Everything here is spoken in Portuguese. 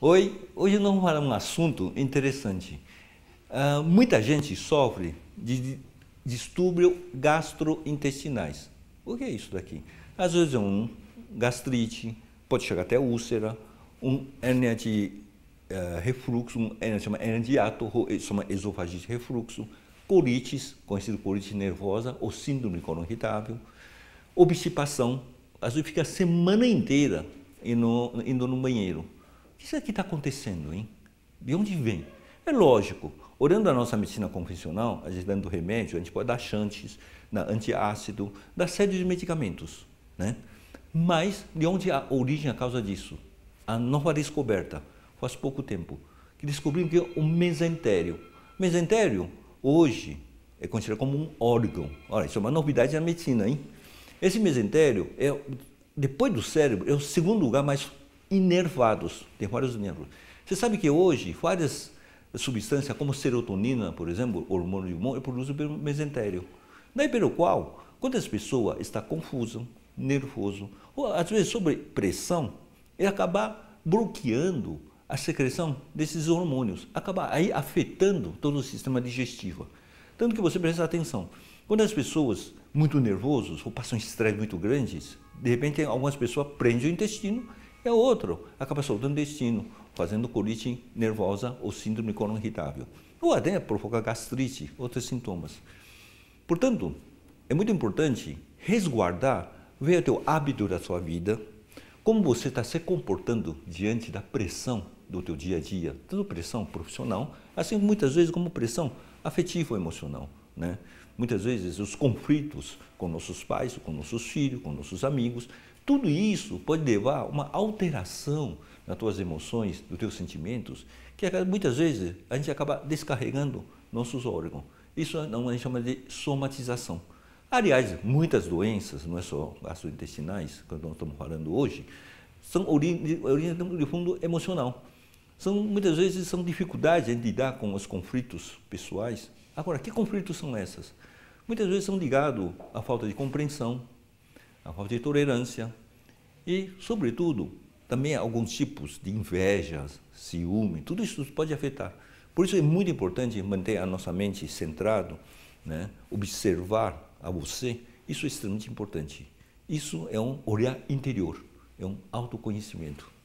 Oi, hoje nós vamos falar um assunto interessante. Uh, muita gente sofre de distúrbios gastrointestinais. O que é isso daqui? Às vezes é um gastrite, pode chegar até úlcera, um hernia de uh, refluxo, um hernia, chama hernia de ato, eh, chama esofagite refluxo, colites, conhecido colite nervosa ou síndrome colon irritável, obstipação, às vezes fica a semana inteira indo, indo no banheiro que isso aqui está acontecendo, hein? De onde vem? É lógico, orando a nossa medicina convencional, a gente dando remédio, a gente pode dar chantes, né, antiácido, dar série de medicamentos, né? Mas de onde a origem, a causa disso? A nova descoberta, faz pouco tempo, que descobriram que é o mesentério. Mesentério, hoje, é considerado como um órgão. Olha, isso é uma novidade na medicina, hein? Esse mesentério, é, depois do cérebro, é o segundo lugar mais inervados, tem vários nervos. Você sabe que hoje várias substâncias, como serotonina, por exemplo, hormônio de humor, é produzido pelo mesentério. Daí pelo qual, quando as pessoas estão confusas, nervoso, ou às vezes sob pressão, ele acabar bloqueando a secreção desses hormônios, acabar aí afetando todo o sistema digestivo. Tanto que você presta atenção. Quando as pessoas muito nervosas ou passam estresse muito grandes, de repente algumas pessoas prendem o intestino é outro, acaba soltando intestino, fazendo colite nervosa ou síndrome colon irritável. Ou até provoca gastrite, outros sintomas. Portanto, é muito importante resguardar, ver o teu hábito da sua vida, como você está se comportando diante da pressão do teu dia a dia, tanto pressão profissional, assim muitas vezes como pressão afetiva ou emocional. Né? Muitas vezes os conflitos com nossos pais, com nossos filhos, com nossos amigos, tudo isso pode levar a uma alteração nas tuas emoções, nos teus sentimentos, que muitas vezes a gente acaba descarregando nossos órgãos. Isso a gente chama de somatização. Aliás, muitas doenças, não é só gastrointestinais, que nós estamos falando hoje, são origem de fundo emocional. São, muitas vezes são dificuldades em lidar com os conflitos pessoais. Agora, que conflitos são essas? Muitas vezes são ligados à falta de compreensão, à falta de tolerância e, sobretudo, também alguns tipos de invejas, ciúme, tudo isso pode afetar. Por isso é muito importante manter a nossa mente centrada, né? observar a você, isso é extremamente importante. Isso é um olhar interior, é um autoconhecimento.